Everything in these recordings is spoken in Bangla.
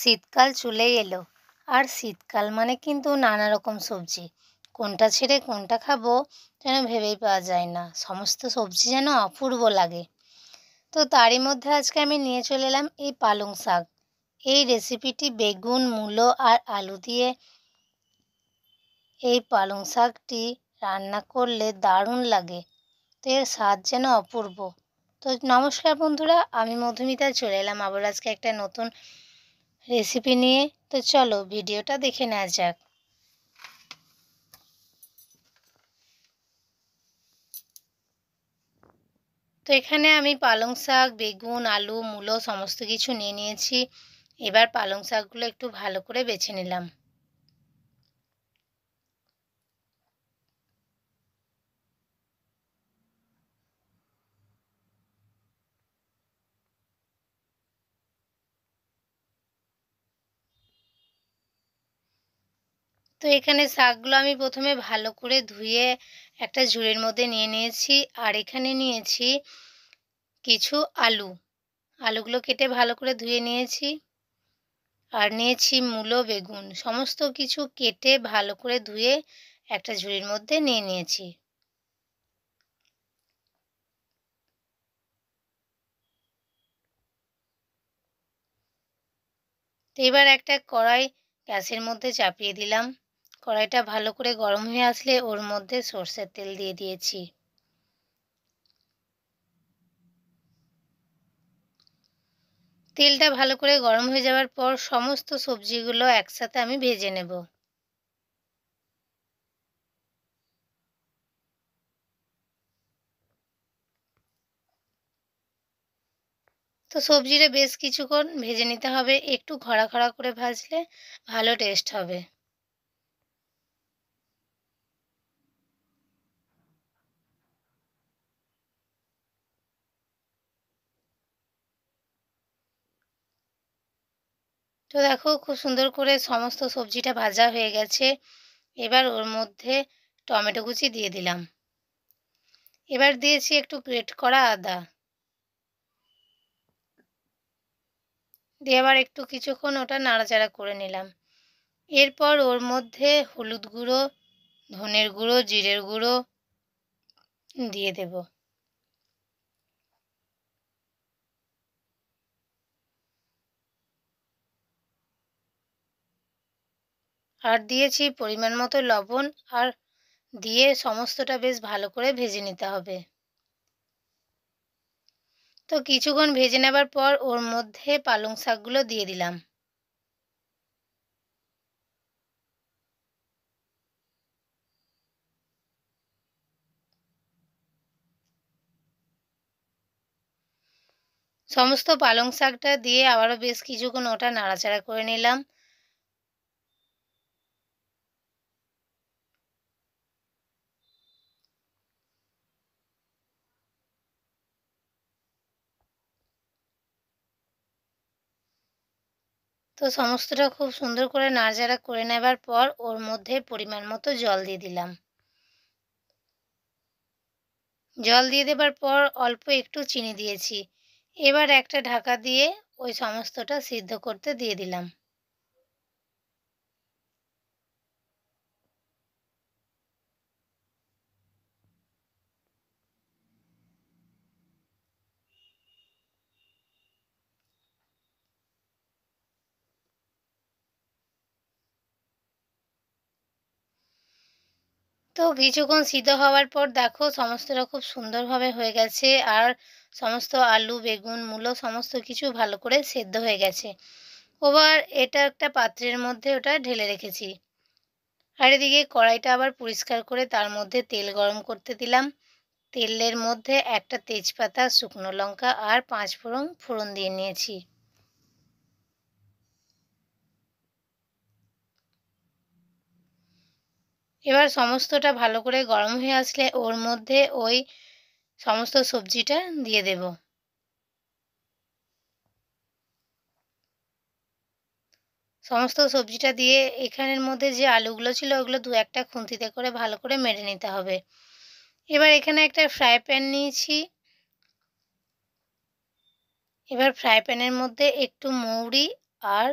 শীতকাল চলেই এলো আর শীতকাল মানে কিন্তু নানা রকম সবজি কোনটা ছেড়ে কোনটা খাবো যেন ভেবেই পাওয়া যায় না সমস্ত সবজি যেন অপূর্ব লাগে তো তারই মধ্যে আজকে আমি নিয়ে চলে এলাম এই পালং শাক এই রেসিপিটি বেগুন মূলো আর আলু দিয়ে এই পালং শাকটি রান্না করলে দারুণ লাগে তো এর স্বাদ যেন অপূর্ব তো নমস্কার বন্ধুরা আমি মধুমিতা চলে এলাম আবার আজকে একটা নতুন রেসিপি নিয়ে তো চলো ভিডিওটা দেখে নেওয়া যাক তো এখানে আমি পালং শাক বেগুন আলু মূলো সমস্ত কিছু নিয়ে নিয়েছি এবার পালং শাকগুলো একটু ভালো করে বেছে নিলাম তো এখানে শাকগুলো আমি প্রথমে ভালো করে ধুয়ে একটা ঝুড়ির মধ্যে নিয়ে নিয়েছি আর এখানে নিয়েছি কিছু আলু আলুগুলো কেটে ভালো করে ধুয়ে নিয়েছি আর নিয়েছি মূলো বেগুন সমস্ত কিছু কেটে ভালো করে ধুয়ে একটা ঝুড়ির মধ্যে নিয়ে নিয়েছি তো এবার একটা কড়াই গ্যাসের মধ্যে চাপিয়ে দিলাম কড়াইটা ভালো করে গরম হয়ে আসলে ওর মধ্যে সর্ষের তেল দিয়ে দিয়েছি তেলটা ভালো করে গরম হয়ে যাওয়ার পর সমস্ত সবজিগুলো একসাথে আমি ভেজে নেব তো সবজিটা বেশ কিছুক্ষণ ভেজে নিতে হবে একটু খরা খরা করে ভাজলে ভালো টেস্ট হবে তো দেখো খুব সুন্দর করে সমস্ত সবজিটা ভাজা হয়ে গেছে এবার ওর মধ্যে টমেটো কুচি দিয়ে দিলাম এবার দিয়েছি একটু গ্রেট করা আদা দিয়ে আবার একটু কিছুক্ষণ ওটা নাড়াচাড়া করে নিলাম এরপর ওর মধ্যে হলুদ গুঁড়ো ধনের গুঁড়ো জিরের গুঁড়ো দিয়ে দেবো আর দিয়েছি পরিমাণ মতো লবণ আর দিয়ে সমস্তটা বেশ ভালো করে ভেজে নিতে হবে তো কিছুক্ষণ ভেজে নেবার পর ওর মধ্যে পালং শাকগুলো দিয়ে দিলাম সমস্ত পালং শাকটা দিয়ে আবারও বেশ কিছুক্ষণ ওটা নাড়াচাড়া করে নিলাম তো সমস্তটা খুব সুন্দর করে নাড়াচাড়া করে নেবার পর ওর মধ্যে পরিমাণ মতো জল দিয়ে দিলাম জল দিয়ে দেবার পর অল্প একটু চিনি দিয়েছি এবার একটা ঢাকা দিয়ে ওই সমস্তটা সিদ্ধ করতে দিয়ে দিলাম তো কিছুক্ষণ সিদ্ধ হওয়ার পর দেখো সমস্তটা খুব সুন্দরভাবে হয়ে গেছে আর সমস্ত আলু বেগুন মূলো সমস্ত কিছু ভালো করে সেদ্ধ হয়ে গেছে ওবার এটা একটা পাত্রের মধ্যে ওটা ঢেলে রেখেছি আর এদিকে কড়াইটা আবার পরিষ্কার করে তার মধ্যে তেল গরম করতে দিলাম তেলের মধ্যে একটা তেজপাতা শুকনো লঙ্কা আর পাঁচ ফোড়ন ফোড়ন দিয়ে নিয়েছি এবার সমস্তটা ভালো করে গরম হয়ে আসলে ওর মধ্যে ওই সমস্ত সবজিটা দিয়ে দেব সমস্ত সবজিটা দিয়ে এখানের মধ্যে যে আলুগুলো ছিল ওগুলো দু একটা খুন্তিতে করে ভালো করে মেরে নিতে হবে এবার এখানে একটা ফ্রাই প্যান নিয়েছি এবার ফ্রাই প্যানের মধ্যে একটু মৌরি আর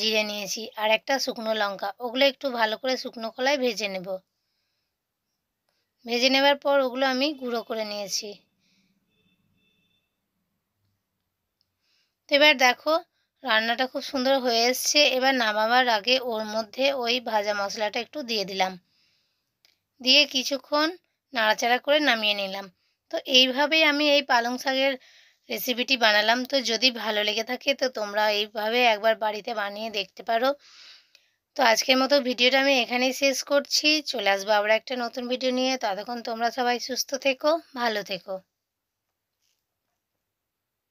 জিরে নিয়েছি আর একটা শুকনো লঙ্কা ওগুলো একটু ভালো করে শুকনো কলায় ভেজে নেব ভেজে নেবার পর ওগুলো আমি গুঁড়ো করে নিয়েছি এবার দেখো রান্নাটা খুব সুন্দর হয়ে এসছে এবার নামাবার আগে ওর মধ্যে ওই ভাজা মশলাটা একটু দিয়ে দিলাম দিয়ে কিছুক্ষণ নাড়াচাড়া করে নামিয়ে নিলাম তো এইভাবেই আমি এই পালং শাকের রেসিপিটি বানালাম তো যদি ভালো লেগে থাকে তো তোমরা এইভাবে একবার বাড়িতে বানিয়ে দেখতে পারো তো আজকের মতো ভিডিওটা আমি এখানেই শেষ করছি চলে আসবো আবার একটা নতুন ভিডিও নিয়ে ততক্ষণ তোমরা সবাই সুস্থ থেকো ভালো থেকো